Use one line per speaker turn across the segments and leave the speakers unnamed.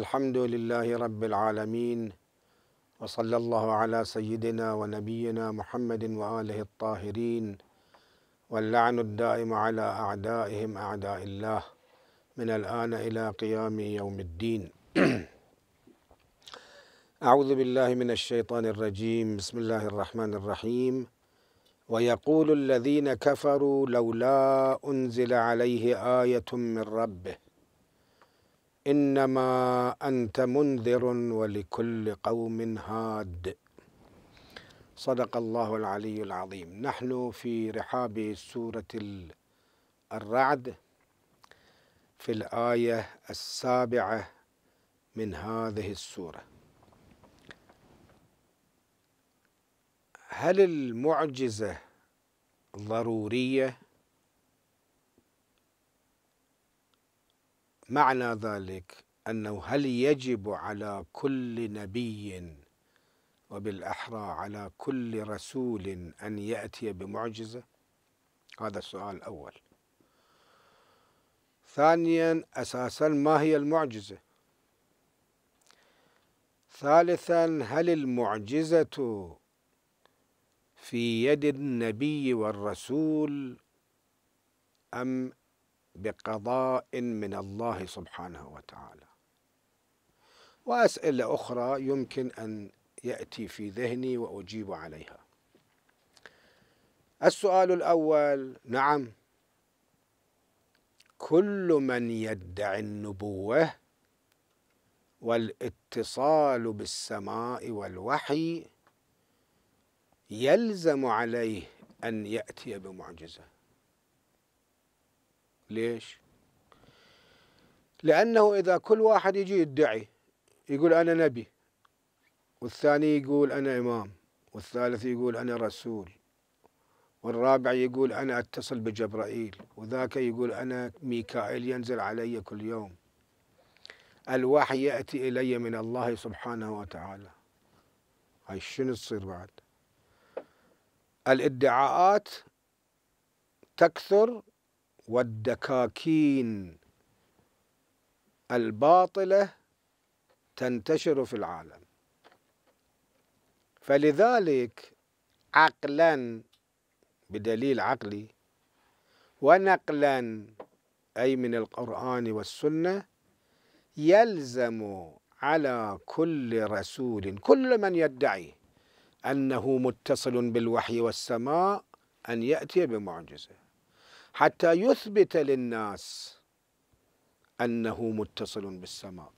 الحمد لله رب العالمين وصلى الله على سيدنا ونبينا محمد وآله الطاهرين واللعن الدائم على أعدائهم أعداء الله من الآن إلى قيام يوم الدين أعوذ بالله من الشيطان الرجيم بسم الله الرحمن الرحيم ويقول الذين كفروا لولا أنزل عليه آية من ربه انما انت منذر ولكل قوم هاد صدق الله العلي العظيم نحن في رحاب سوره الرعد في الايه السابعه من هذه السوره هل المعجزه ضروريه معنى ذلك أنه هل يجب على كل نبي وبالأحرى على كل رسول أن يأتي بمعجزة هذا السؤال الأول ثانيا أساسا ما هي المعجزة ثالثا هل المعجزة في يد النبي والرسول أم بقضاء من الله سبحانه وتعالى واسئله اخرى يمكن ان ياتي في ذهني واجيب عليها السؤال الاول نعم كل من يدعي النبوه والاتصال بالسماء والوحي يلزم عليه ان ياتي بمعجزه ليش؟ لأنه إذا كل واحد يجي يدعي يقول أنا نبي والثاني يقول أنا إمام والثالث يقول أنا رسول والرابع يقول أنا أتصل بجبرائيل وذاك يقول أنا ميكائيل ينزل علي كل يوم الوحي يأتي إلي من الله سبحانه وتعالى هاي شنو تصير بعد الادعاءات تكثر والدكاكين الباطله تنتشر في العالم فلذلك عقلا بدليل عقلي ونقلا اي من القران والسنه يلزم على كل رسول كل من يدعي انه متصل بالوحي والسماء ان ياتي بمعجزه حتى يثبت للناس انه متصل بالسماء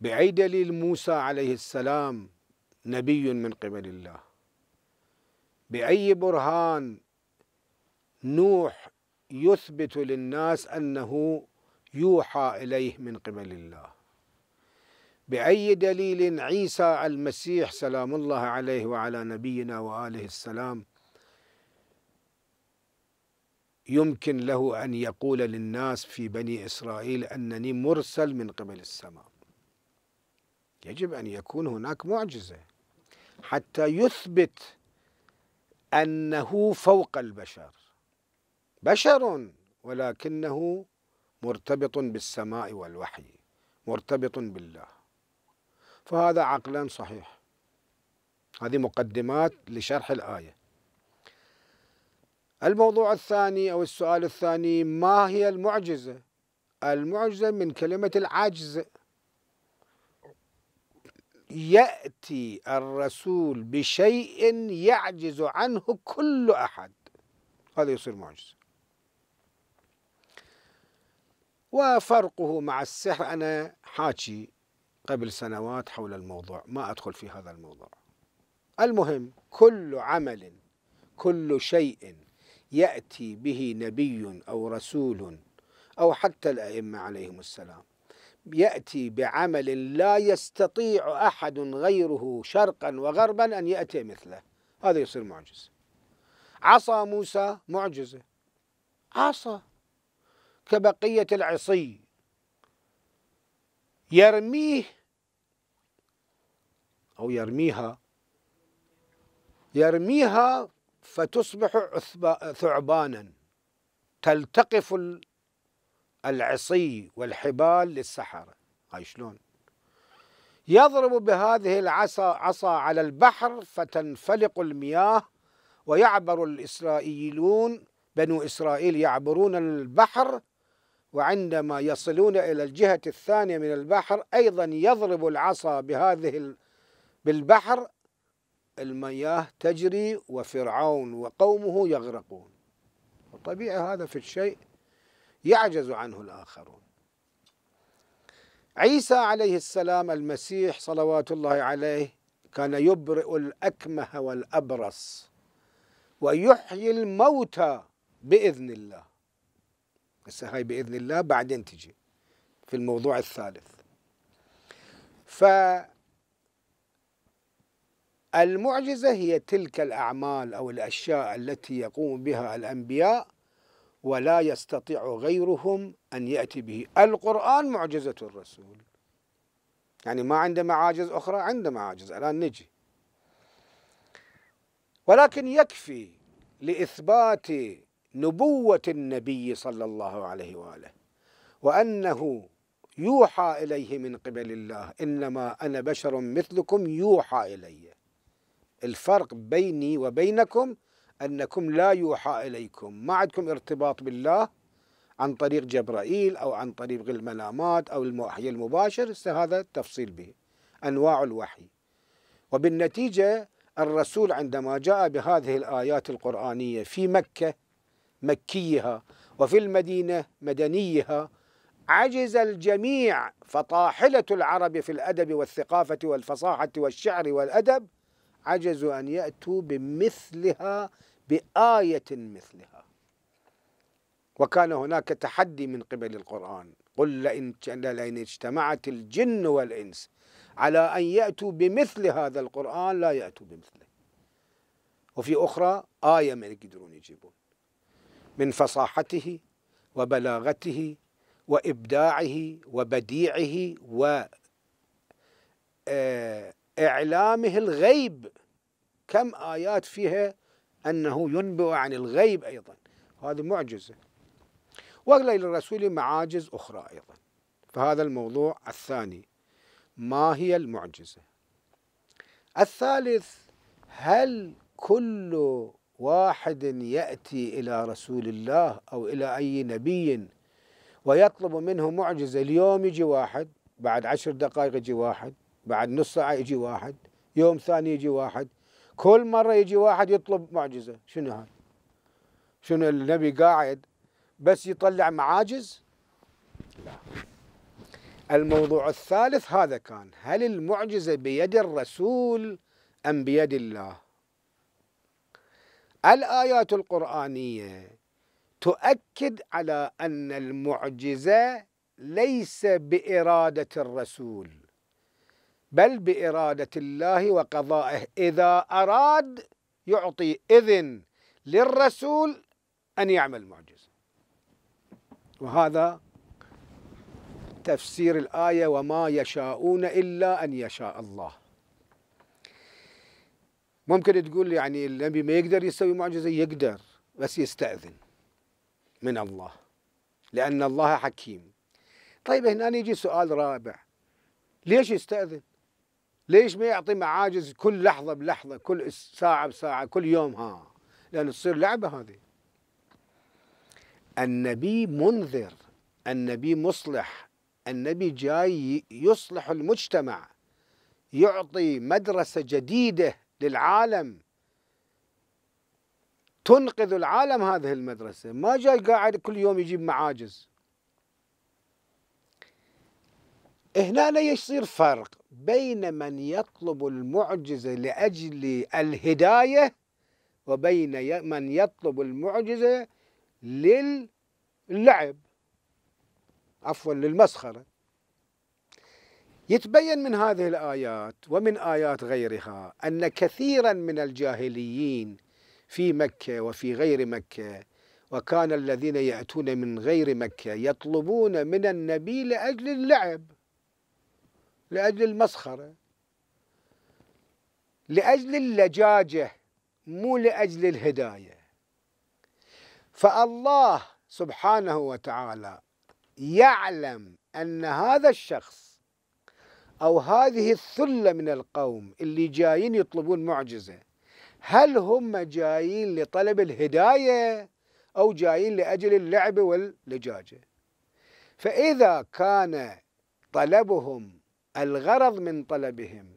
باي دليل موسى عليه السلام نبي من قبل الله باي برهان نوح يثبت للناس انه يوحى اليه من قبل الله باي دليل عيسى المسيح سلام الله عليه وعلى نبينا واله السلام يمكن له ان يقول للناس في بني اسرائيل انني مرسل من قبل السماء يجب ان يكون هناك معجزه حتى يثبت انه فوق البشر بشر ولكنه مرتبط بالسماء والوحي مرتبط بالله فهذا عقلا صحيح هذه مقدمات لشرح الايه الموضوع الثاني أو السؤال الثاني ما هي المعجزة المعجزة من كلمة العجز يأتي الرسول بشيء يعجز عنه كل أحد هذا يصير معجزة وفرقه مع السحر أنا حاكي قبل سنوات حول الموضوع ما أدخل في هذا الموضوع المهم كل عمل كل شيء يأتي به نبي أو رسول أو حتى الأئمة عليهم السلام يأتي بعمل لا يستطيع أحد غيره شرقا وغربا أن يأتي مثله هذا يصير معجزة عصا موسى معجزة عصا كبقية العصي يرميه أو يرميها يرميها فتصبح ثعبانا تلتقف العصي والحبال للسحرة هاي شلون يضرب بهذه العصا عصا على البحر فتنفلق المياه ويعبر الإسرائيلون بنو إسرائيل يعبرون البحر وعندما يصلون إلى الجهة الثانية من البحر أيضا يضرب العصا بهذه بالبحر المياه تجري وفرعون وقومه يغرقون طبيعي هذا في الشيء يعجز عنه الآخرون عيسى عليه السلام المسيح صلوات الله عليه كان يبرئ الأكمه والأبرص ويحيي الموتى بإذن الله هسه هاي بإذن الله بعدين تجي في الموضوع الثالث ف المعجزة هي تلك الأعمال أو الأشياء التي يقوم بها الأنبياء ولا يستطيع غيرهم أن يأتي به القرآن معجزة الرسول يعني ما عنده معاجز أخرى عنده معاجز الآن نجي ولكن يكفي لإثبات نبوة النبي صلى الله عليه وآله وأنه يوحى إليه من قبل الله إنما أنا بشر مثلكم يوحى إلي الفرق بيني وبينكم أنكم لا يوحى إليكم ما عندكم ارتباط بالله عن طريق جبرائيل أو عن طريق المنامات أو الوحي المباشر هذا التفصيل به أنواع الوحي وبالنتيجة الرسول عندما جاء بهذه الآيات القرآنية في مكة مكيها وفي المدينة مدنيها عجز الجميع فطاحلة العرب في الأدب والثقافة والفصاحة والشعر والأدب عجزوا أن يأتوا بمثلها بآية مثلها وكان هناك تحدي من قبل القرآن قل لئن اجتمعت الجن والإنس على أن يأتوا بمثل هذا القرآن لا يأتوا بمثله وفي أخرى آية ما يقدرون يجيبون من فصاحته وبلاغته وإبداعه وبديعه و آه، إعلامه الغيب كم آيات فيها أنه ينبئ عن الغيب أيضا هذه معجزة الرسول معاجز أخرى أيضا فهذا الموضوع الثاني ما هي المعجزة الثالث هل كل واحد يأتي إلى رسول الله أو إلى أي نبي ويطلب منه معجزة اليوم يجي واحد بعد عشر دقائق يجي واحد بعد نص ساعة يجي واحد يوم ثاني يجي واحد كل مرة يجي واحد يطلب معجزة شنو هذا شنو النبي قاعد بس يطلع معاجز لا الموضوع الثالث هذا كان هل المعجزة بيد الرسول أم بيد الله الآيات القرآنية تؤكد على أن المعجزة ليس بإرادة الرسول بل بإرادة الله وقضائه إذا أراد يعطي إذن للرسول أن يعمل معجزة وهذا تفسير الآية وما يشاءون إلا أن يشاء الله ممكن تقول يعني النبي ما يقدر يسوي معجزة يقدر بس يستأذن من الله لأن الله حكيم طيب هنا يجي سؤال رابع ليش يستأذن ليش ما يعطي معاجز كل لحظه بلحظه كل ساعه بساعه كل يوم ها لان تصير لعبه هذه النبي منذر النبي مصلح النبي جاي يصلح المجتمع يعطي مدرسه جديده للعالم تنقذ العالم هذه المدرسه ما جاي قاعد كل يوم يجيب معاجز هنا يصير فرق بين من يطلب المعجزة لأجل الهداية وبين من يطلب المعجزة للعب عفوا للمسخرة يتبين من هذه الآيات ومن آيات غيرها أن كثيرا من الجاهليين في مكة وفي غير مكة وكان الذين يأتون من غير مكة يطلبون من النبي لأجل اللعب لأجل المسخرة لأجل اللجاجة مو لأجل الهداية فالله سبحانه وتعالى يعلم أن هذا الشخص أو هذه الثلة من القوم اللي جايين يطلبون معجزة هل هم جايين لطلب الهداية أو جايين لأجل اللعب واللجاجة فإذا كان طلبهم الغرض من طلبهم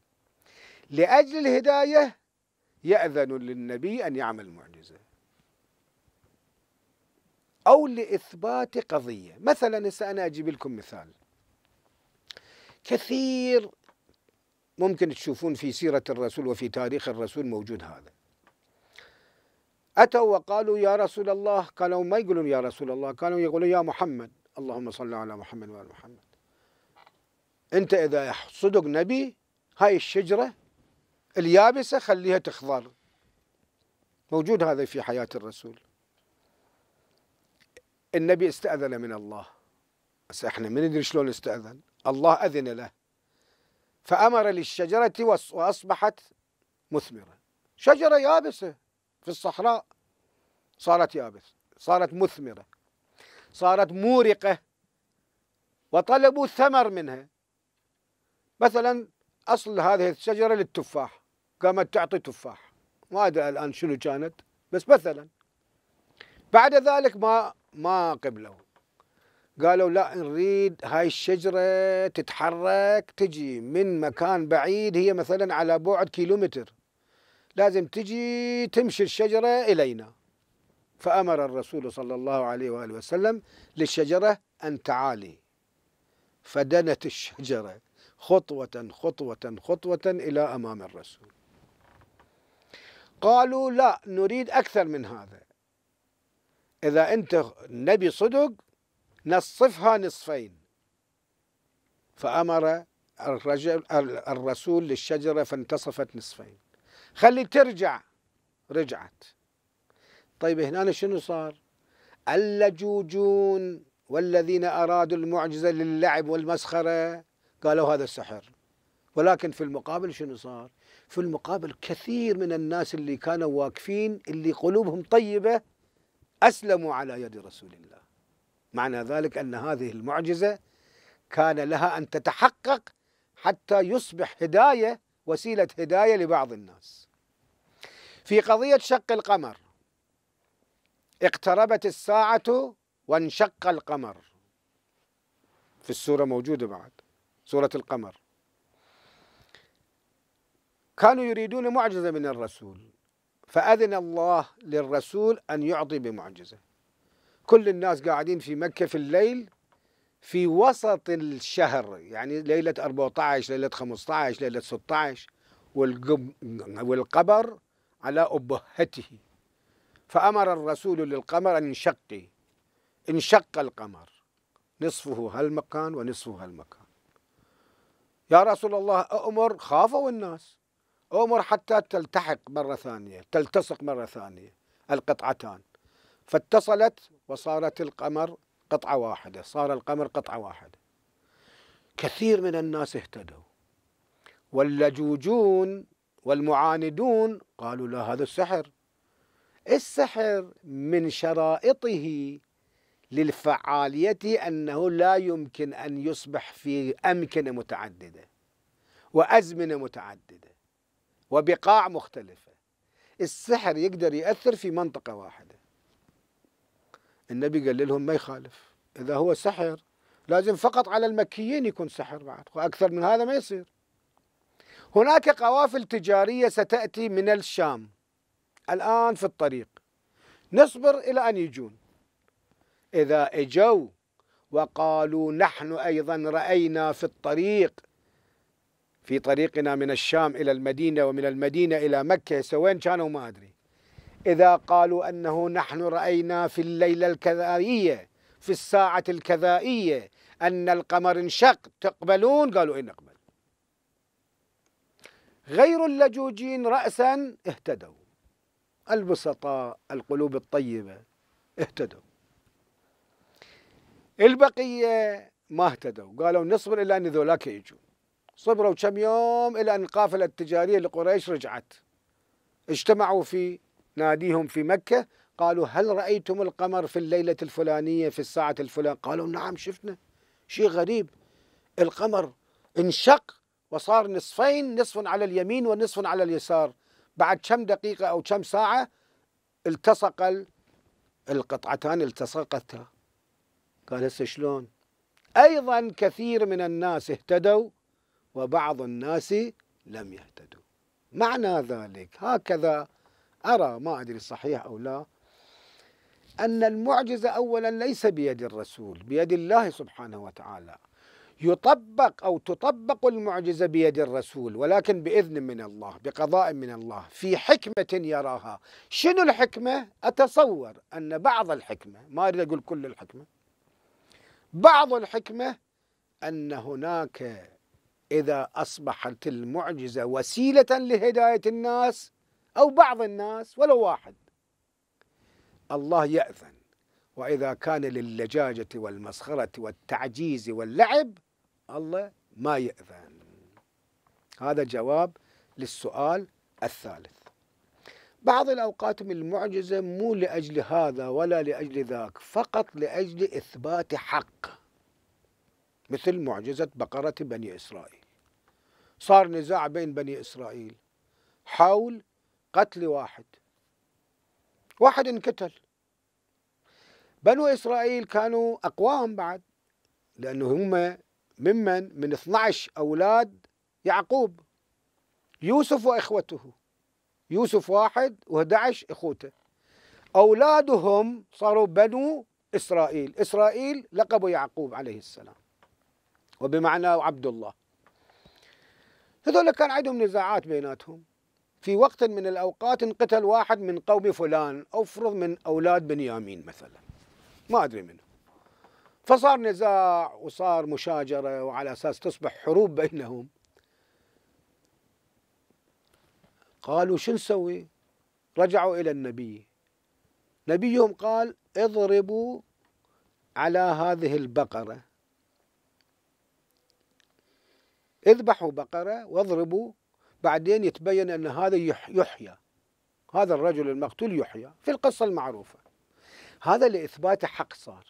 لأجل الهداية يأذن للنبي أن يعمل معجزة أو لإثبات قضية مثلا هسه أنا أجيب لكم مثال كثير ممكن تشوفون في سيرة الرسول وفي تاريخ الرسول موجود هذا أتوا وقالوا يا رسول الله كانوا ما يقولون يا رسول الله كانوا يقولون يا محمد اللهم صل على محمد وعلى محمد انت اذا صدق نبي هاي الشجره اليابسه خليها تخضر موجود هذا في حياه الرسول النبي استاذن من الله بس احنا ما ندري شلون استاذن الله اذن له فامر للشجره واصبحت مثمره شجره يابسه في الصحراء صارت يابسه صارت مثمره صارت مورقه وطلبوا ثمر منها مثلا اصل هذه الشجره للتفاح قامت تعطي تفاح ما ادري الان شنو كانت بس مثلا بعد ذلك ما ما قبلوا قالوا لا نريد هاي الشجرة تتحرك تجي من مكان بعيد هي مثلا على بعد كيلومتر لازم تجي تمشي الشجرة إلينا فأمر الرسول صلى الله عليه وآله وسلم للشجرة أن تعالي فدنت الشجرة خطوة خطوة خطوة إلى أمام الرسول قالوا لا نريد أكثر من هذا إذا أنت نبي صدق نصفها نصفين فأمر الرجل الرسول للشجرة فانتصفت نصفين خلي ترجع رجعت طيب هنا شنو صار اللجوجون والذين أرادوا المعجزة للعب والمسخرة قالوا هذا السحر ولكن في المقابل شنو صار؟ في المقابل كثير من الناس اللي كانوا واقفين اللي قلوبهم طيبه اسلموا على يد رسول الله. معنى ذلك ان هذه المعجزه كان لها ان تتحقق حتى يصبح هدايه وسيله هدايه لبعض الناس. في قضيه شق القمر اقتربت الساعه وانشق القمر. في السوره موجوده بعد. سورة القمر كانوا يريدون معجزة من الرسول فأذن الله للرسول أن يعطي بمعجزة كل الناس قاعدين في مكة في الليل في وسط الشهر يعني ليلة 14 ليلة 15 ليلة 16 والقبر على أبهته فأمر الرسول للقمر أن ينشق انشق القمر نصفه هالمكان ونصفه هالمكان يا رسول الله أمر خافوا الناس أمر حتى تلتحق مرة ثانية تلتصق مرة ثانية القطعتان فاتصلت وصارت القمر قطعة واحدة صار القمر قطعة واحدة كثير من الناس اهتدوا واللجوجون والمعاندون قالوا لا هذا السحر السحر من شرائطه للفعالية أنه لا يمكن أن يصبح في أمكنة متعددة وأزمنة متعددة وبقاع مختلفة السحر يقدر يأثر في منطقة واحدة النبي قال لهم ما يخالف إذا هو سحر لازم فقط على المكيين يكون سحر بعد وأكثر من هذا ما يصير هناك قوافل تجارية ستأتي من الشام الآن في الطريق نصبر إلى أن يجون إذا إجوا وقالوا نحن أيضا رأينا في الطريق في طريقنا من الشام إلى المدينة ومن المدينة إلى مكة سوين كانوا ما أدري إذا قالوا أنه نحن رأينا في الليلة الكذائية في الساعة الكذائية أن القمر انشق تقبلون قالوا ان إيه نقبل غير اللجوجين رأسا اهتدوا البسطاء القلوب الطيبة اهتدوا البقيه ما اهتدوا قالوا نصبر الى ان ذولاك يجوا صبروا كم يوم الى ان القافله التجاريه لقريش رجعت اجتمعوا في ناديهم في مكه قالوا هل رايتم القمر في الليله الفلانيه في الساعه الفلان قالوا نعم شفنا شيء غريب القمر انشق وصار نصفين نصف على اليمين ونصف على اليسار بعد كم دقيقه او كم ساعه التصق القطعتان التصقتا قال هسه شلون أيضا كثير من الناس اهتدوا وبعض الناس لم يهتدوا معنى ذلك هكذا أرى ما أدري صحيح أو لا أن المعجزة أولا ليس بيد الرسول بيد الله سبحانه وتعالى يطبق أو تطبق المعجزة بيد الرسول ولكن بإذن من الله بقضاء من الله في حكمة يراها شنو الحكمة؟ أتصور أن بعض الحكمة ما أريد أقول كل الحكمة بعض الحكمة أن هناك إذا أصبحت المعجزة وسيلة لهداية الناس أو بعض الناس ولو واحد الله يأذن وإذا كان للجاجة والمسخرة والتعجيز واللعب الله ما يأذن هذا جواب للسؤال الثالث بعض الأوقات المعجزة مو لأجل هذا ولا لأجل ذاك فقط لأجل إثبات حق مثل معجزة بقرة بني إسرائيل صار نزاع بين بني إسرائيل حول قتل واحد واحد انقتل بنو إسرائيل كانوا أقواهم بعد لأنه هم ممن من 12 أولاد يعقوب يوسف وإخوته يوسف واحد و11 اخوته اولادهم صاروا بنو اسرائيل اسرائيل لقبوا يعقوب عليه السلام وبمعنى عبد الله هذول كان عندهم نزاعات بيناتهم في وقت من الاوقات انقتل واحد من قوم فلان افرض من اولاد بنيامين مثلا ما ادري منه فصار نزاع وصار مشاجره وعلى اساس تصبح حروب بينهم قالوا شو نسوي رجعوا إلى النبي نبيهم قال اضربوا على هذه البقرة اذبحوا بقرة واضربوا بعدين يتبين أن هذا يحيى هذا الرجل المقتول يحيى في القصة المعروفة هذا لإثبات حق صار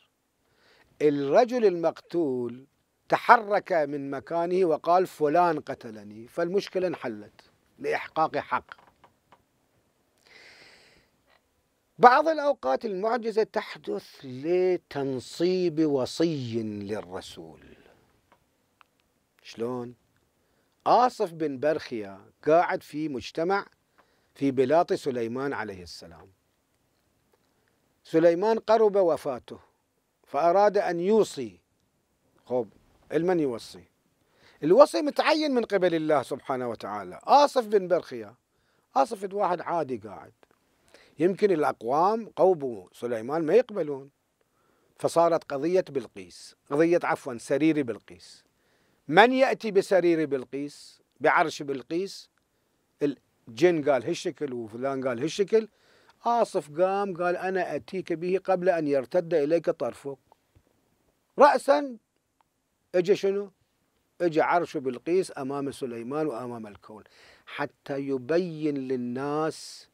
الرجل المقتول تحرك من مكانه وقال فلان قتلني فالمشكلة انحلت لإحقاق حق بعض الأوقات المعجزة تحدث لتنصيب وصي للرسول شلون؟ آصف بن برخيا قاعد في مجتمع في بلاط سليمان عليه السلام سليمان قرب وفاته فأراد أن يوصي خب المن يوصي الوصي متعين من قبل الله سبحانه وتعالى آصف بن برخية آصف واحد عادي قاعد يمكن الأقوام قوم سليمان ما يقبلون فصارت قضية بلقيس قضية عفوا سرير بلقيس من يأتي بسرير بلقيس بعرش بلقيس الجن قال هالشكل وفلان قال هالشكل آصف قام قال أنا أتيك به قبل أن يرتد إليك طرفك رأسا اجى شنو اجى عرش بلقيس امام سليمان وامام الكون حتى يبين للناس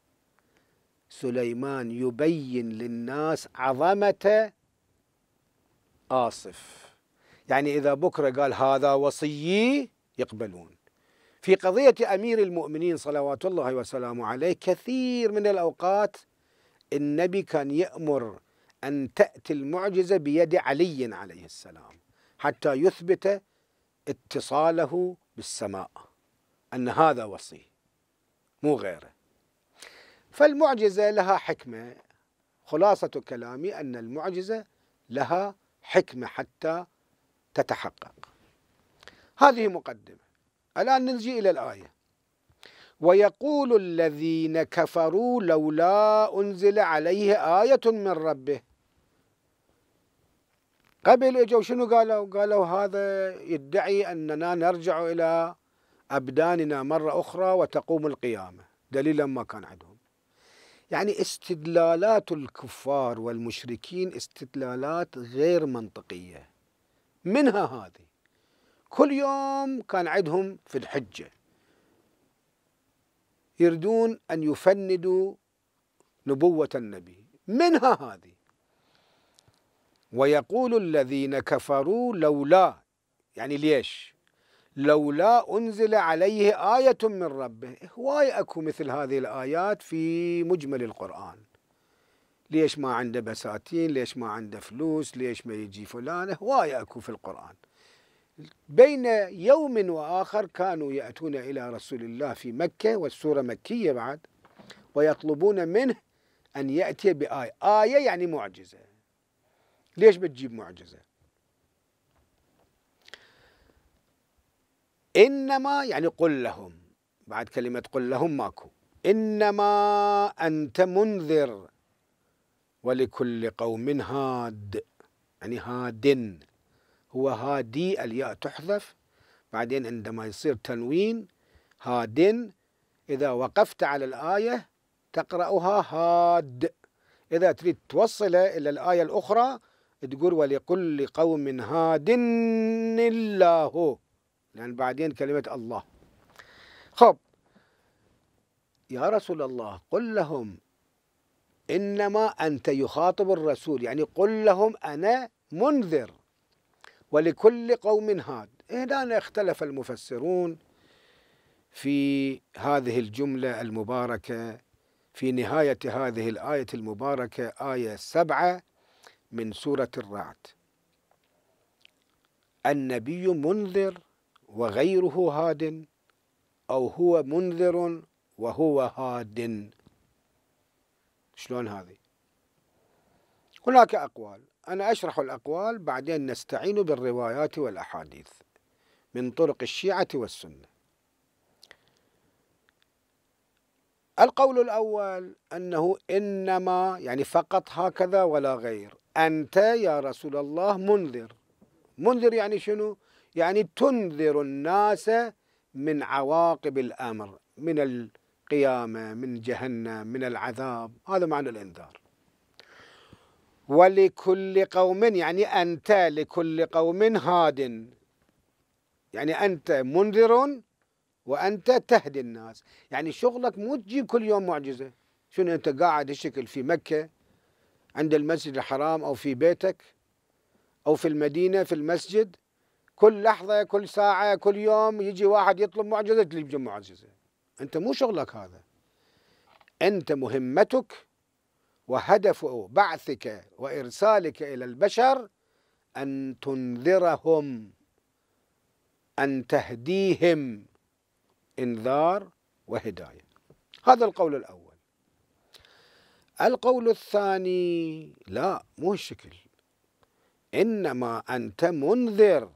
سليمان يبين للناس عظمه آصف يعني إذا بكرة قال هذا وصيي يقبلون في قضية أمير المؤمنين صلوات الله وسلامه عليه كثير من الأوقات النبي كان يأمر أن تأتي المعجزة بيد علي عليه السلام حتى يثبت اتصاله بالسماء أن هذا وصي مو غيره فالمعجزة لها حكمة خلاصة كلامي أن المعجزة لها حكمة حتى تتحقق هذه مقدمة الآن نجي إلى الآية ويقول الذين كفروا لولا أنزل عليه آية من ربه قبل اجوا شنو قالوا؟ قالوا هذا يدعي اننا نرجع الى ابداننا مره اخرى وتقوم القيامه، دليلا ما كان عندهم. يعني استدلالات الكفار والمشركين استدلالات غير منطقيه. منها هذه. كل يوم كان عندهم في الحجه. يريدون ان يفندوا نبوه النبي، منها هذه. ويقول الذين كفروا لولا يعني ليش لولا أنزل عليه آية من ربه هواي أكو مثل هذه الآيات في مجمل القرآن ليش ما عنده بساتين ليش ما عنده فلوس ليش ما يجي فلان هواي أكو في القرآن بين يوم وآخر كانوا يأتون إلى رسول الله في مكة والسورة مكية بعد ويطلبون منه أن يأتي بآية آية يعني معجزة ليش بتجيب معجزة إنما يعني قل لهم بعد كلمة قل لهم ماكو إنما أنت منذر ولكل قوم هاد يعني هاد هو هادي الياء تحذف بعدين عندما يصير تنوين هاد إذا وقفت على الآية تقرأها هاد إذا تريد توصل إلى الآية الأخرى تقول ولكل قوم هاد الله لأن يعني بعدين كلمة الله خب يا رسول الله قل لهم إنما أنت يخاطب الرسول يعني قل لهم أنا منذر ولكل قوم هاد هنا اختلف المفسرون في هذه الجملة المباركة في نهاية هذه الآية المباركة آية سبعة من سورة الرعد النبي منذر وغيره هاد أو هو منذر وهو هاد شلون هذه هناك أقوال أنا أشرح الأقوال بعدين نستعين بالروايات والأحاديث من طرق الشيعة والسنة القول الأول أنه إنما يعني فقط هكذا ولا غير أنت يا رسول الله منذر منذر يعني شنو؟ يعني تنذر الناس من عواقب الأمر من القيامة من جهنم من العذاب هذا معنى الإنذار ولكل قوم يعني أنت لكل قوم هاد يعني أنت منذر وأنت تهدي الناس يعني شغلك مو تجيب كل يوم معجزة شنو أنت قاعد الشكل في مكة عند المسجد الحرام أو في بيتك أو في المدينة في المسجد كل لحظة كل ساعة كل يوم يجي واحد يطلب معجزة تجيب معجزة أنت مو شغلك هذا أنت مهمتك وهدف بعثك وإرسالك إلى البشر أن تنذرهم أن تهديهم إنذار وهداية هذا القول الأول القول الثاني لا مو الشكل إنما أنت منذر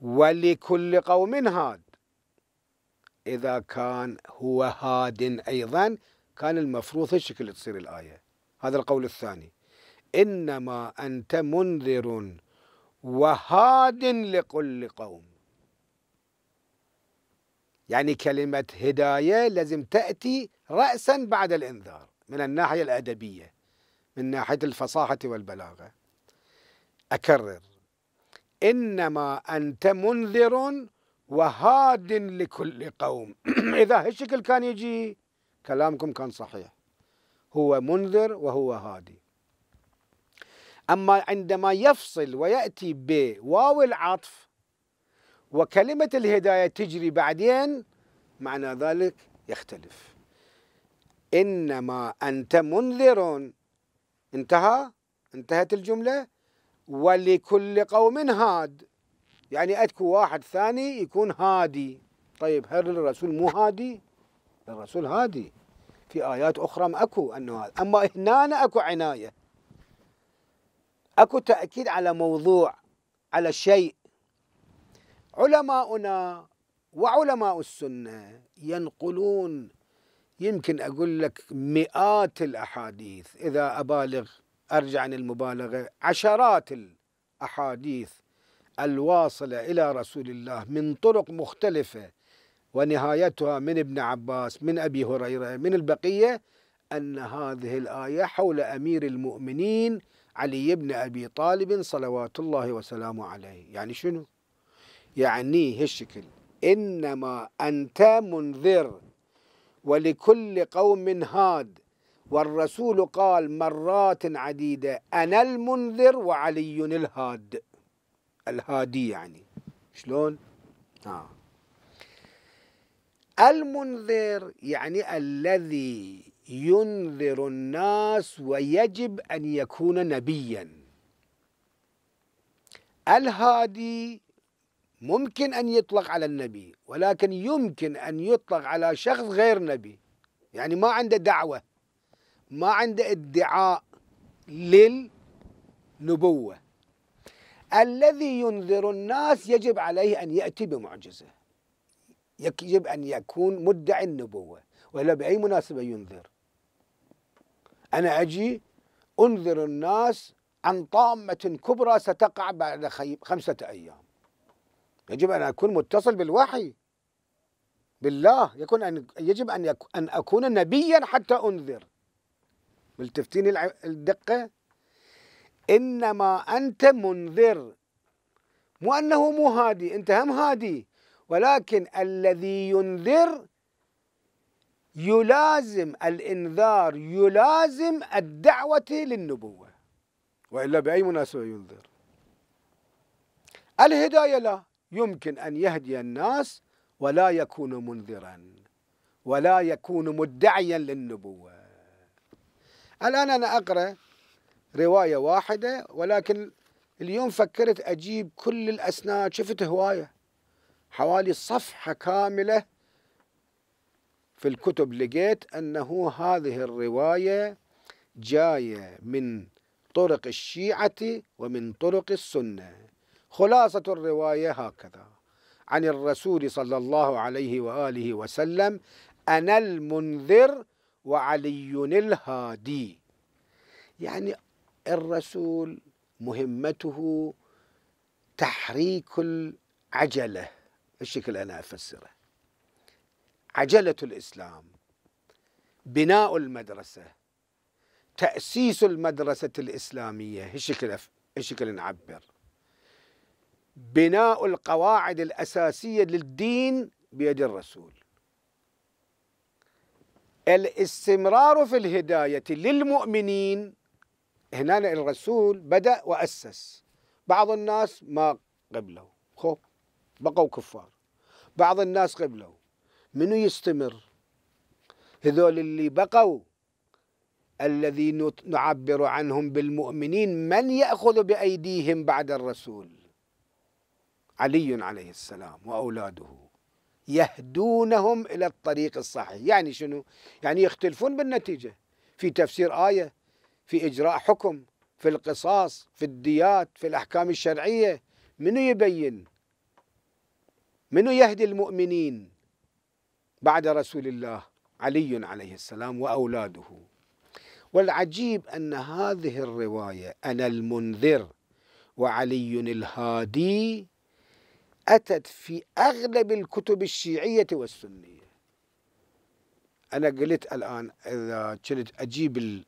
ولكل قوم هاد إذا كان هو هاد أيضا كان المفروض الشكل تصير الآية هذا القول الثاني إنما أنت منذر وهاد لكل قوم يعني كلمة هداية لازم تأتي رأسا بعد الإنذار من الناحية الأدبية من ناحية الفصاحة والبلاغة أكرر إنما أنت منذر وهاد لكل قوم إذا هالشكل كان يجي كلامكم كان صحيح هو منذر وهو هادي أما عندما يفصل ويأتي بواو العطف وكلمة الهداية تجري بعدين معنى ذلك يختلف إنما أنت منذر انتهى انتهت الجملة ولكل قوم هاد يعني أتكو واحد ثاني يكون هادي طيب هل الرسول مو هادي الرسول هادي في آيات أخرى ما أكو أنه هذا أما هنا أكو عناية أكو تأكيد على موضوع على شيء علماؤنا وعلماء السنة ينقلون يمكن أقول لك مئات الأحاديث إذا أبالغ أرجع عن المبالغة عشرات الأحاديث الواصلة إلى رسول الله من طرق مختلفة ونهايتها من ابن عباس من أبي هريرة من البقية أن هذه الآية حول أمير المؤمنين علي بن أبي طالب صلوات الله وسلامه عليه يعني شنو؟ يعنيه هالشكل إنما أنت منذر ولكل قوم هاد والرسول قال مرات عديدة أنا المنذر وعلي الهاد الهادي يعني شلون؟ آه. المنذر يعني الذي ينذر الناس ويجب أن يكون نبيا الهادي ممكن أن يطلق على النبي ولكن يمكن أن يطلق على شخص غير نبي يعني ما عنده دعوة ما عنده ادعاء للنبوة الذي ينذر الناس يجب عليه أن يأتي بمعجزة يجب أن يكون مدعي النبوة ولا بأي مناسبة ينذر أنا أجي أنذر الناس عن طامة كبرى ستقع بعد خمسة أيام يجب أن أكون متصل بالوحي بالله يكون أن يجب أن, أن أكون نبيا حتى أنذر ملتفتين الدقة إنما أنت منذر مو أنه مو هادي أنت هم هادي ولكن الذي ينذر يلازم الإنذار يلازم الدعوة للنبوة وإلا بأي مناسبة ينذر الهداية لا يمكن أن يهدي الناس ولا يكون منذرا ولا يكون مدعيا للنبوة الآن أنا أقرأ رواية واحدة ولكن اليوم فكرت أجيب كل الأسناد شفت هواية حوالي صفحة كاملة في الكتب لقيت أنه هذه الرواية جاية من طرق الشيعة ومن طرق السنة خلاصة الرواية هكذا عن الرسول صلى الله عليه وآله وسلم أنا المنذر وعلي الهادي يعني الرسول مهمته تحريك العجلة بالشكل أنا أفسره عجلة الإسلام بناء المدرسة تأسيس المدرسة الإسلامية هالشكل هالشكل نعبر بناء القواعد الأساسية للدين بيد الرسول الاستمرار في الهداية للمؤمنين هنا الرسول بدأ وأسس بعض الناس ما قبلوا خب بقوا كفار بعض الناس قبلوا منو يستمر هذول اللي بقوا الذي نعبر عنهم بالمؤمنين من يأخذ بأيديهم بعد الرسول علي عليه السلام وأولاده يهدونهم إلى الطريق الصحيح يعني شنو؟ يعني يختلفون بالنتيجة في تفسير آية في إجراء حكم في القصاص في الديات في الأحكام الشرعية منو يبين منو يهدي المؤمنين بعد رسول الله علي عليه السلام وأولاده والعجيب أن هذه الرواية أنا المنذر وعلي الهادي أتت في أغلب الكتب الشيعية والسنية أنا قلت الآن إذا كنت أجيب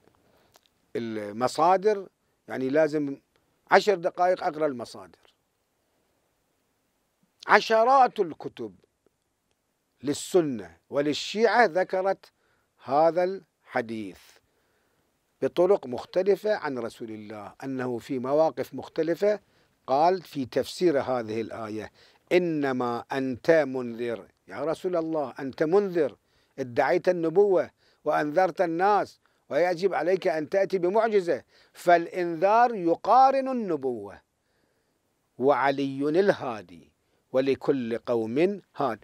المصادر يعني لازم عشر دقائق أقرأ المصادر عشرات الكتب للسنة وللشيعة ذكرت هذا الحديث بطرق مختلفة عن رسول الله أنه في مواقف مختلفة قال في تفسير هذه الآية إنما أنت منذر يا رسول الله أنت منذر ادعيت النبوة وأنذرت الناس ويجب عليك أن تأتي بمعجزة فالإنذار يقارن النبوة وعلي الهادي ولكل قوم هاد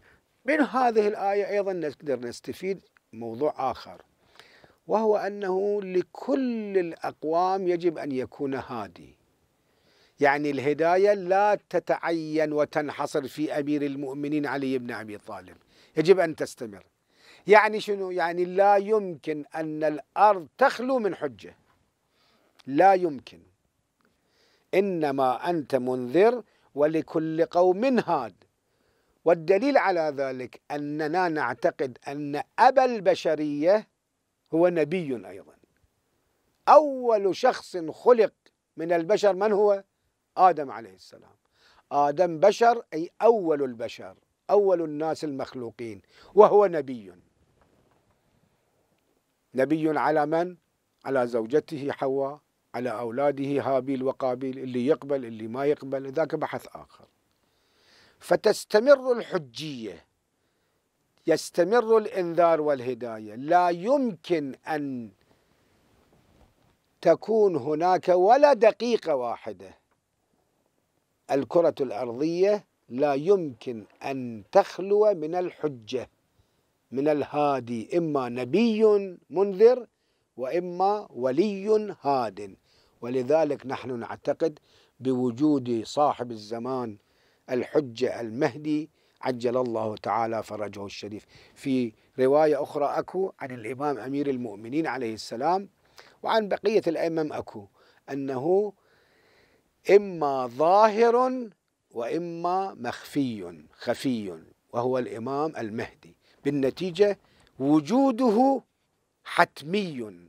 من هذه الآية أيضا نقدر نستفيد موضوع آخر وهو أنه لكل الأقوام يجب أن يكون هادي يعني الهداية لا تتعين وتنحصر في أمير المؤمنين علي بن أبي طالب يجب أن تستمر يعني شنو يعني لا يمكن أن الأرض تخلو من حجة لا يمكن إنما أنت منذر ولكل قوم هاد والدليل على ذلك أننا نعتقد أن أبا البشرية هو نبي أيضا أول شخص خلق من البشر من هو؟ آدم عليه السلام آدم بشر أي أول البشر أول الناس المخلوقين وهو نبي نبي على من؟ على زوجته حواء على أولاده هابيل وقابيل اللي يقبل اللي ما يقبل ذاك بحث آخر فتستمر الحجية يستمر الإنذار والهداية لا يمكن أن تكون هناك ولا دقيقة واحدة الكرة الأرضية لا يمكن أن تخلو من الحجة من الهادي إما نبي منذر وإما ولي هاد ولذلك نحن نعتقد بوجود صاحب الزمان الحجة المهدي عجل الله تعالى فرجه الشريف في رواية أخرى أكو عن الإمام أمير المؤمنين عليه السلام وعن بقية الأئمة أكو أنه إما ظاهر وإما مخفي خفي وهو الإمام المهدي بالنتيجة وجوده حتمي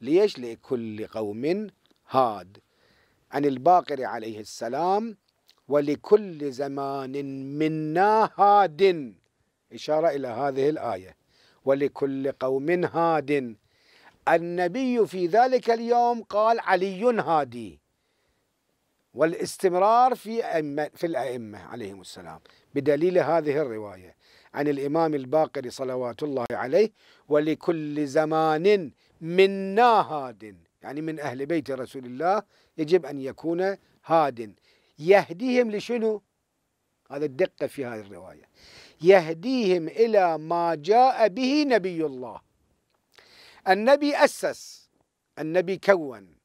ليش لكل قوم هاد عن الباقر عليه السلام ولكل زمان منا هاد إشارة إلى هذه الآية ولكل قوم هاد النبي في ذلك اليوم قال علي هادي والاستمرار في في الأئمة عليهم السلام بدليل هذه الرواية عن الإمام الباقر صلوات الله عليه ولكل زمان منا هاد يعني من أهل بيت رسول الله يجب أن يكون هاد يهديهم لشنو؟ هذا الدقة في هذه الرواية يهديهم إلى ما جاء به نبي الله النبي أسس النبي كون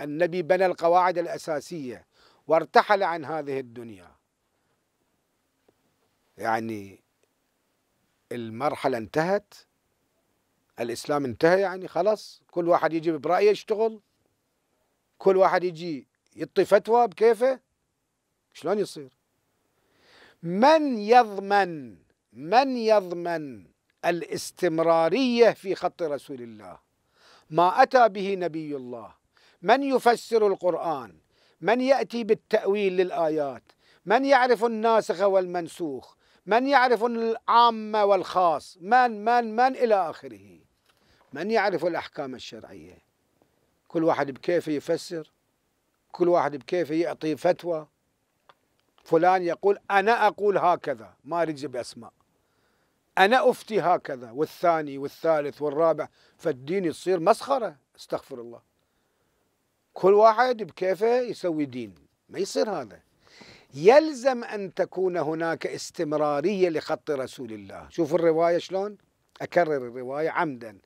النبي بنى القواعد الأساسية وارتحل عن هذه الدنيا يعني المرحله انتهت الاسلام انتهى يعني خلاص كل واحد يجي برايه يشتغل كل واحد يجي يعطي فتوى بكيفه شلون يصير من يضمن من يضمن الاستمراريه في خط رسول الله ما اتى به نبي الله من يفسر القران من يأتي بالتأويل للآيات من يعرف الناسخ والمنسوخ من يعرف العام والخاص من من من إلى آخره من يعرف الأحكام الشرعية كل واحد بكيفه يفسر كل واحد بكيفه يعطي فتوى فلان يقول أنا أقول هكذا ما رجع بأسماء أنا أفتي هكذا والثاني والثالث والرابع فالدين يصير مسخرة استغفر الله كل واحد بكيفه يسوي دين ما يصير هذا يلزم أن تكون هناك استمرارية لخط رسول الله شوفوا الرواية شلون أكرر الرواية عمدا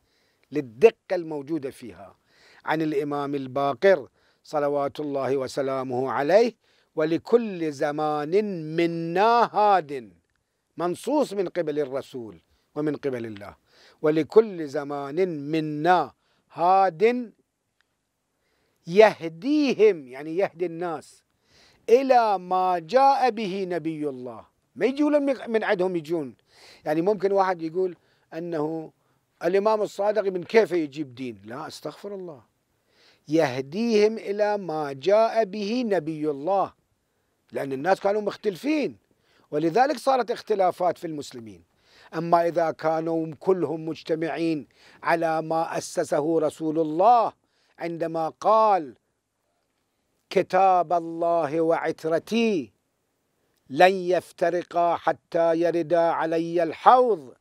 للدقة الموجودة فيها عن الإمام الباقر صلوات الله وسلامه عليه ولكل زمان منا هاد منصوص من قبل الرسول ومن قبل الله ولكل زمان منا هاد يهديهم يعني يهدي الناس إلى ما جاء به نبي الله ما يجون من عندهم يجون يعني ممكن واحد يقول أنه الإمام الصادق من كيف يجيب دين لا استغفر الله يهديهم إلى ما جاء به نبي الله لأن الناس كانوا مختلفين ولذلك صارت اختلافات في المسلمين أما إذا كانوا كلهم مجتمعين على ما أسسه رسول الله عندما قال كتاب الله وعترتي لن يفترقا حتى يردا علي الحوض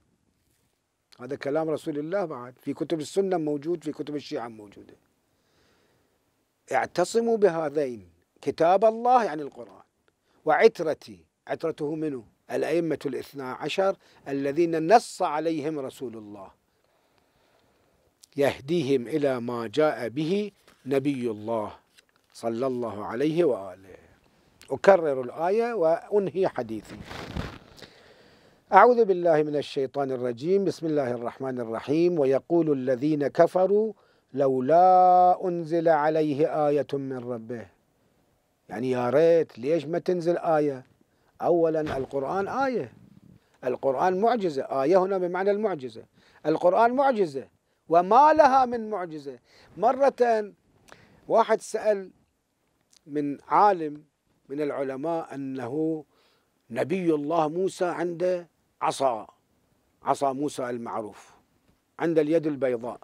هذا كلام رسول الله بعد في كتب السنة موجود في كتب الشيعة موجودة اعتصموا بهذين كتاب الله يعني القرآن وعترتي عترته منه الأئمة الاثنا عشر الذين نص عليهم رسول الله يهديهم إلى ما جاء به نبي الله صلى الله عليه وآله أكرر الآية وأنهي حديثي أعوذ بالله من الشيطان الرجيم بسم الله الرحمن الرحيم ويقول الذين كفروا لولا أنزل عليه آية من ربه يعني يا ريت ليش ما تنزل آية أولا القرآن آية القرآن معجزة آية هنا بمعنى المعجزة القرآن معجزة وما لها من معجزة مرة واحد سأل من عالم من العلماء أنه نبي الله موسى عنده عصا عصا موسى المعروف عند اليد البيضاء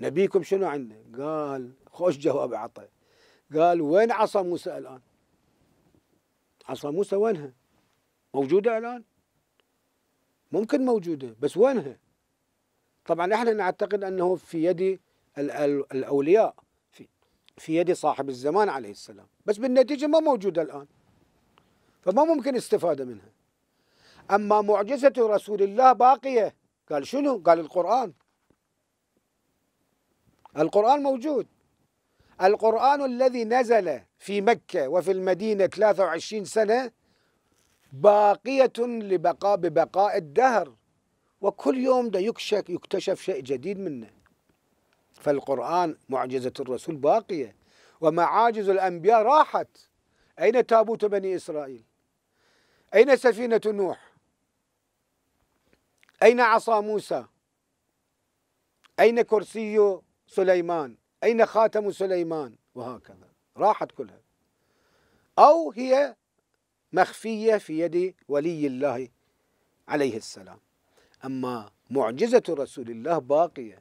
نبيكم شنو عنده قال خوش جواب عطى قال وين عصا موسى الآن عصا موسى وينها موجودة الآن ممكن موجودة بس وينها طبعا احنا نعتقد انه في يد الاولياء في, في يد صاحب الزمان عليه السلام بس بالنتيجه ما موجوده الان فما ممكن استفاده منها اما معجزه رسول الله باقيه قال شنو قال القران القران موجود القران الذي نزل في مكه وفي المدينه 23 سنه باقيه لبقاء ببقاء الدهر وكل يوم ده يكشف يكتشف شيء جديد منه فالقرآن معجزة الرسول باقية ومعاجز الأنبياء راحت أين تابوت بني إسرائيل أين سفينة نوح أين عصا موسى أين كرسي سليمان أين خاتم سليمان وهكذا راحت كلها أو هي مخفية في يد ولي الله عليه السلام أما معجزة رسول الله باقية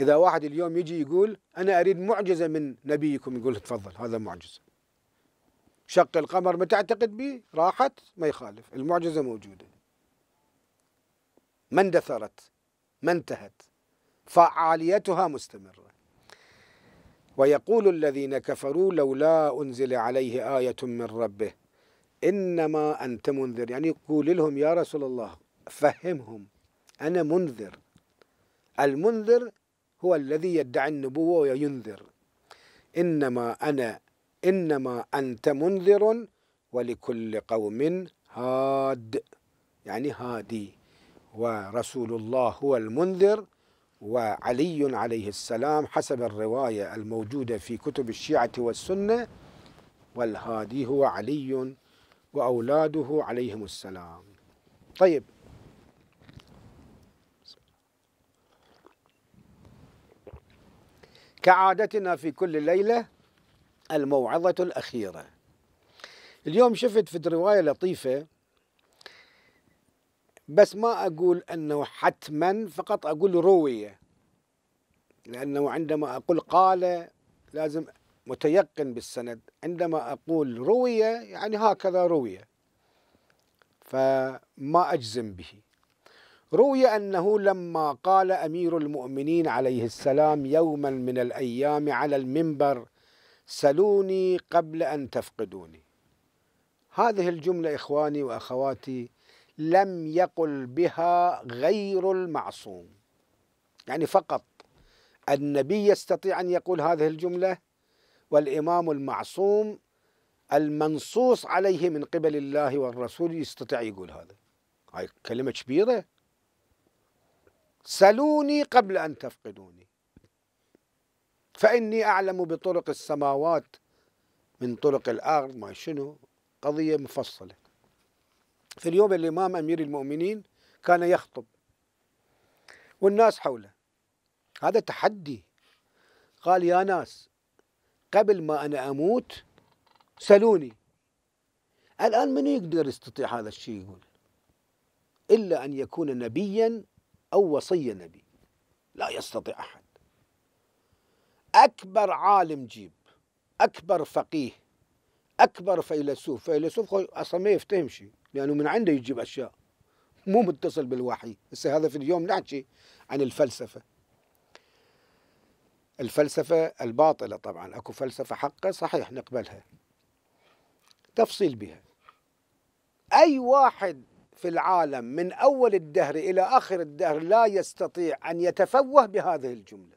إذا واحد اليوم يجي يقول أنا أريد معجزة من نبيكم يقول تفضل هذا معجزة شق القمر ما تعتقد به راحت ما يخالف المعجزة موجودة ما اندثرت ما انتهت فعاليتها مستمرة ويقول الذين كفروا لولا أنزل عليه آية من ربه إنما أنت منذر يعني قول لهم يا رسول الله فهمهم أنا منذر المنذر هو الذي يدعي النبوة وينذر إنما أنا إنما أنت منذر ولكل قوم هاد يعني هادي ورسول الله هو المنذر وعلي عليه السلام حسب الرواية الموجودة في كتب الشيعة والسنة والهادي هو علي وأولاده عليهم السلام طيب كعادتنا في كل ليلة الموعظة الأخيرة اليوم شفت في رواية لطيفة بس ما أقول أنه حتما فقط أقول روية لأنه عندما أقول قال لازم متيقن بالسند عندما أقول روية يعني هكذا روية فما أجزم به روي أنه لما قال أمير المؤمنين عليه السلام يوما من الأيام على المنبر سلوني قبل أن تفقدوني هذه الجملة إخواني وأخواتي لم يقل بها غير المعصوم يعني فقط النبي يستطيع أن يقول هذه الجملة والإمام المعصوم المنصوص عليه من قبل الله والرسول يستطيع يقول هذا هاي كلمة كبيرة سلوني قبل أن تفقدوني فإني أعلم بطرق السماوات من طرق الأرض ما شنو قضية مفصلة في اليوم الإمام أمير المؤمنين كان يخطب والناس حوله هذا تحدي قال يا ناس قبل ما أنا أموت سلوني الآن من يقدر يستطيع هذا الشيء يقول إلا أن يكون نبيا أو وصي نبي لا يستطيع أحد أكبر عالم جيب أكبر فقيه أكبر فيلسوف فيلسوف أصلا ما يفتهم شيء لأنه من عنده يجيب أشياء مو متصل بالوحي هسه هذا في اليوم نحكي عن الفلسفة الفلسفة الباطلة طبعا أكو فلسفة حقة صحيح نقبلها تفصيل بها أي واحد في العالم من أول الدهر إلى آخر الدهر لا يستطيع أن يتفوه بهذه الجملة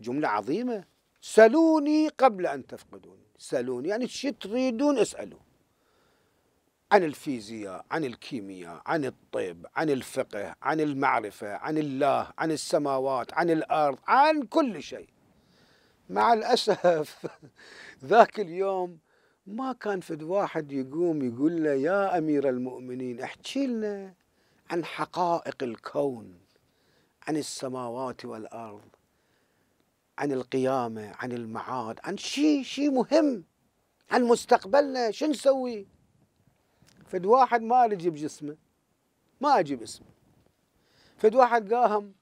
جملة عظيمة سلوني قبل أن تفقدوني سلوني يعني شو تريدون اسألوا عن الفيزياء عن الكيمياء عن الطب عن الفقه عن المعرفة عن الله عن السماوات عن الأرض عن كل شيء مع الأسف ذاك اليوم ما كان فد واحد يقوم يقول له يا امير المؤمنين احكي لنا عن حقائق الكون عن السماوات والارض عن القيامه عن المعاد عن شيء شيء مهم عن مستقبلنا شو نسوي فد واحد ما اجيب جسمه ما اجيب اسمه فد واحد قاهم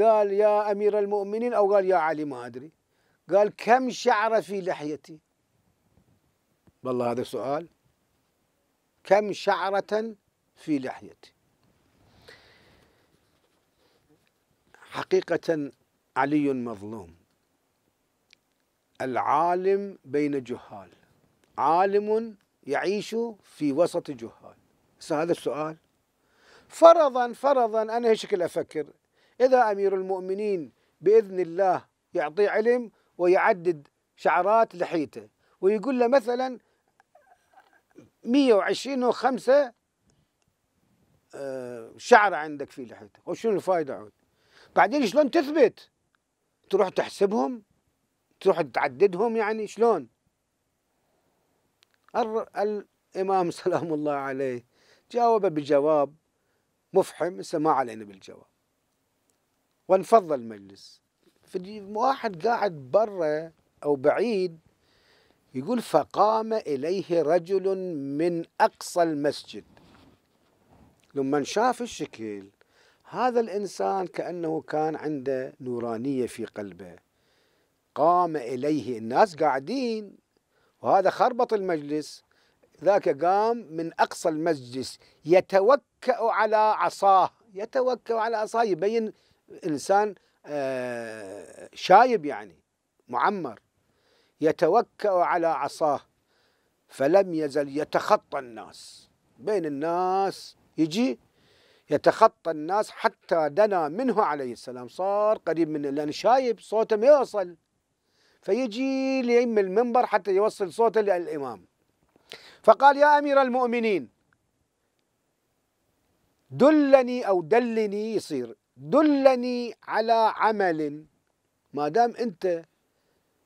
قال يا امير المؤمنين او قال يا علي ما ادري قال كم شعره في لحيتي والله هذا سؤال كم شعرة في لحيتي حقيقة علي مظلوم العالم بين جهال عالم يعيش في وسط جهال هذا السؤال فرضا فرضا أنا هالشكل أفكر إذا أمير المؤمنين بإذن الله يعطي علم ويعدد شعرات لحيته ويقول له مثلا 120 وخمسة آه، شعر عندك في لحيتك وشنو الفائدة عود بعدين شلون تثبت تروح تحسبهم تروح تعددهم يعني شلون الإمام سلام الله عليه جاوب بجواب مفحم هسه ما علينا بالجواب وانفض المجلس في واحد قاعد برا أو بعيد يقول فقام إليه رجل من أقصى المسجد لما شاف الشكل هذا الإنسان كأنه كان عنده نورانية في قلبه قام إليه الناس قاعدين وهذا خربط المجلس ذاك قام من أقصى المجلس يتوكأ على عصاه يتوكأ على عصاه يبين إنسان آه، شايب يعني معمر يتوكأ على عصاه فلم يزل يتخطى الناس بين الناس يجي يتخطى الناس حتى دنا منه عليه السلام صار قريب منه لأن شايب صوته ما يوصل فيجي ليم المنبر حتى يوصل صوته للإمام فقال يا أمير المؤمنين دلني أو دلني يصير دلني على عمل ما دام أنت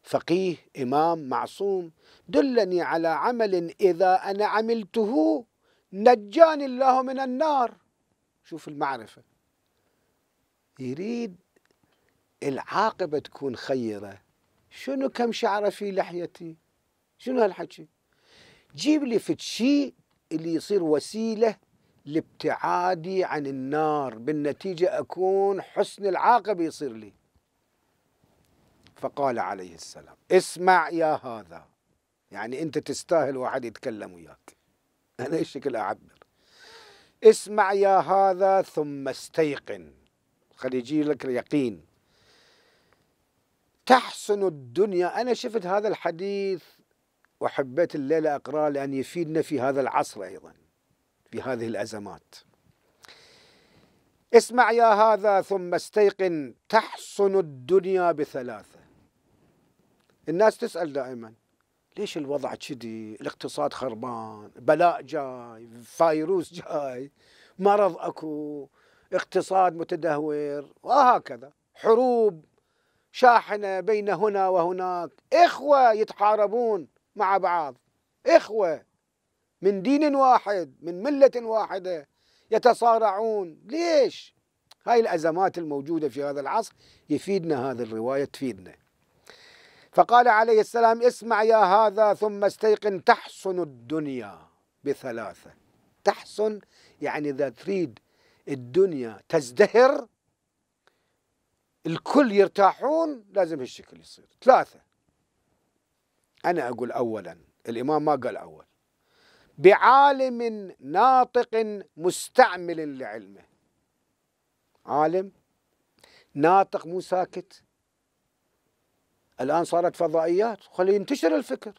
فقيه إمام معصوم دلني على عمل إذا أنا عملته نجاني الله من النار شوف المعرفة يريد العاقبة تكون خيرة شنو كم شعرة في لحيتي شنو هالحكي جيب لي في شيء اللي يصير وسيلة لابتعادي عن النار بالنتيجة أكون حسن العاقبة يصير لي فقال عليه السلام اسمع يا هذا يعني انت تستاهل واحد يتكلم وياك انا ايش شكل اعبر اسمع يا هذا ثم استيقن خلي يجي لك اليقين تحسن الدنيا انا شفت هذا الحديث وحبيت الليله اقراه لان يفيدنا في هذا العصر ايضا في هذه الازمات اسمع يا هذا ثم استيقن تحسن الدنيا بثلاثه الناس تسال دائما ليش الوضع كذي الاقتصاد خربان بلاء جاي فايروس جاي مرض اكو اقتصاد متدهور وهكذا حروب شاحنه بين هنا وهناك اخوه يتحاربون مع بعض اخوه من دين واحد من مله واحده يتصارعون ليش هاي الازمات الموجوده في هذا العصر يفيدنا هذه الروايه تفيدنا فقال عليه السلام اسمع يا هذا ثم استيقن تحسن الدنيا بثلاثة تحسن يعني إذا تريد الدنيا تزدهر الكل يرتاحون لازم هالشكل يصير ثلاثة أنا أقول أولا الإمام ما قال أول بعالم ناطق مستعمل لعلمه عالم ناطق مو ساكت الآن صارت فضائيات خلي ينتشر الفكر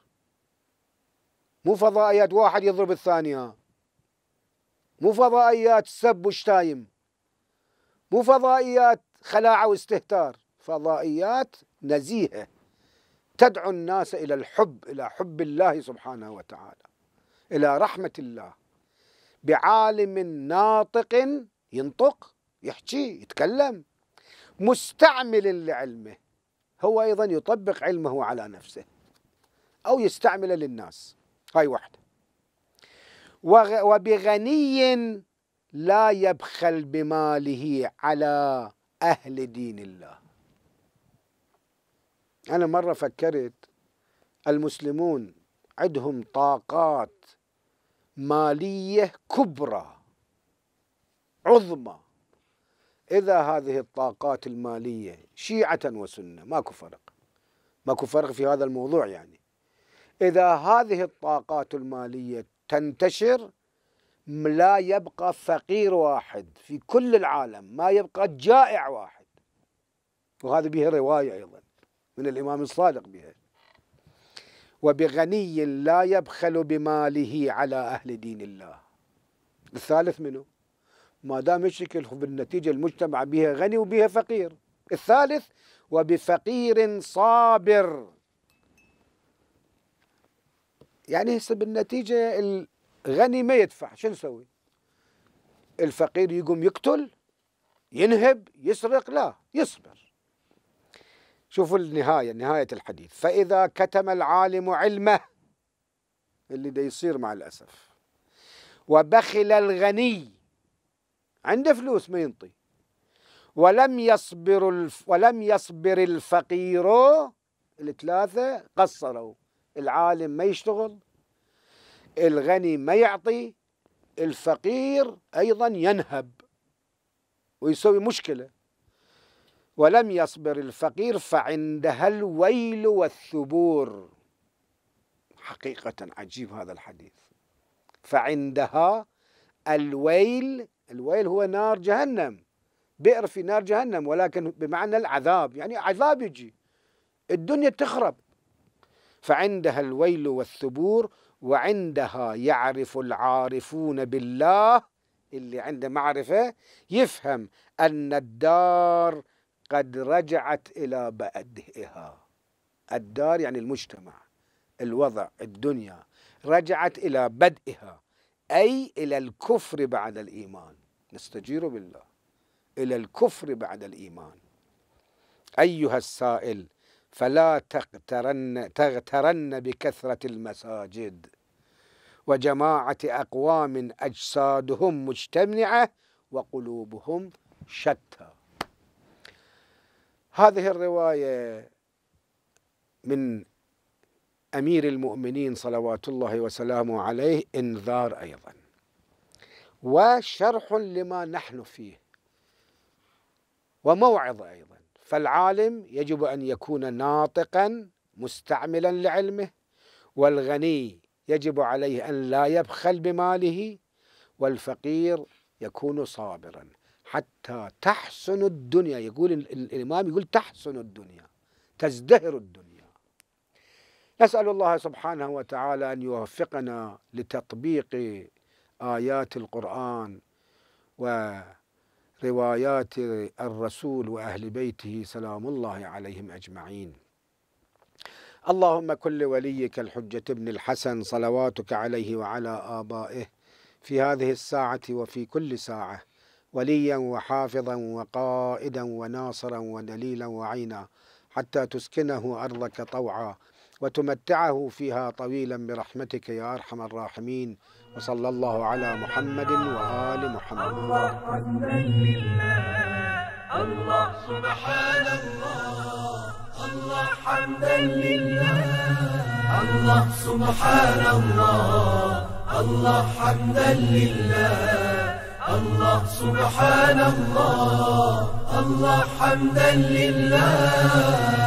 مو فضائيات واحد يضرب الثانية مو فضائيات سب وشتايم مو فضائيات خلاعة واستهتار فضائيات نزيهة تدعو الناس إلى الحب إلى حب الله سبحانه وتعالى إلى رحمة الله بعالم ناطق ينطق يحكي يتكلم مستعمل لعلمه هو أيضا يطبق علمه على نفسه أو يستعمله للناس هاي واحدة وبغني لا يبخل بماله على أهل دين الله أنا مرة فكرت المسلمون عندهم طاقات مالية كبرى عظمى إذا هذه الطاقات المالية شيعة وسنة ماكو فرق ماكو فرق في هذا الموضوع يعني إذا هذه الطاقات المالية تنتشر لا يبقى فقير واحد في كل العالم ما يبقى جائع واحد وهذا به رواية أيضا من الإمام الصادق بها وبغني لا يبخل بماله على أهل دين الله الثالث منه ما دام يشكل بالنتيجة المجتمع بها غني وبها فقير الثالث وبفقير صابر يعني هسه بالنتيجة الغني ما يدفع شو نسوي الفقير يقوم يقتل ينهب يسرق لا يصبر شوفوا النهاية نهاية الحديث فإذا كتم العالم علمه اللي دا يصير مع الأسف وبخل الغني عنده فلوس ما ينطي ولم يصبر الف ولم يصبر الفقير الثلاثة قصروا العالم ما يشتغل الغني ما يعطي الفقير أيضا ينهب ويسوي مشكلة ولم يصبر الفقير فعندها الويل والثبور حقيقة عجيب هذا الحديث فعندها الويل الويل هو نار جهنم بئر في نار جهنم ولكن بمعنى العذاب يعني عذاب يجي الدنيا تخرب فعندها الويل والثبور وعندها يعرف العارفون بالله اللي عنده معرفة يفهم أن الدار قد رجعت إلى بأدئها الدار يعني المجتمع الوضع الدنيا رجعت إلى بدئها أي إلى الكفر بعد الإيمان نستجير بالله إلى الكفر بعد الإيمان أيها السائل فلا تغترن, تغترن بكثرة المساجد وجماعة أقوام أجسادهم مجتمعة وقلوبهم شتى هذه الرواية من امير المؤمنين صلوات الله وسلامه عليه انذار ايضا وشرح لما نحن فيه وموعظه ايضا فالعالم يجب ان يكون ناطقا مستعملا لعلمه والغني يجب عليه ان لا يبخل بماله والفقير يكون صابرا حتى تحسن الدنيا يقول الامام يقول تحسن الدنيا تزدهر الدنيا نسأل الله سبحانه وتعالى أن يوفقنا لتطبيق آيات القرآن وروايات الرسول وأهل بيته سلام الله عليهم أجمعين اللهم كل وليك الحجة ابن الحسن صلواتك عليه وعلى آبائه في هذه الساعة وفي كل ساعة وليا وحافظا وقائدا وناصرا ودليلا وعينا حتى تسكنه أرضك طوعا وتمتعه فيها طويلا برحمتك يا ارحم الراحمين وصلى الله على محمد وال محمد الله حمدا لله الله سبحان الله الله حمدا لله الله سبحان الله الله حمدا لله الله سبحان الله الله حمدا لله